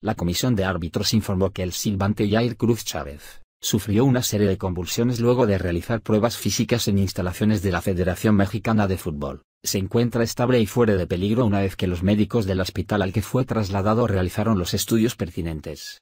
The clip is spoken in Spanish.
La comisión de árbitros informó que el silbante Jair Cruz Chávez sufrió una serie de convulsiones luego de realizar pruebas físicas en instalaciones de la Federación Mexicana de Fútbol. Se encuentra estable y fuera de peligro una vez que los médicos del hospital al que fue trasladado realizaron los estudios pertinentes.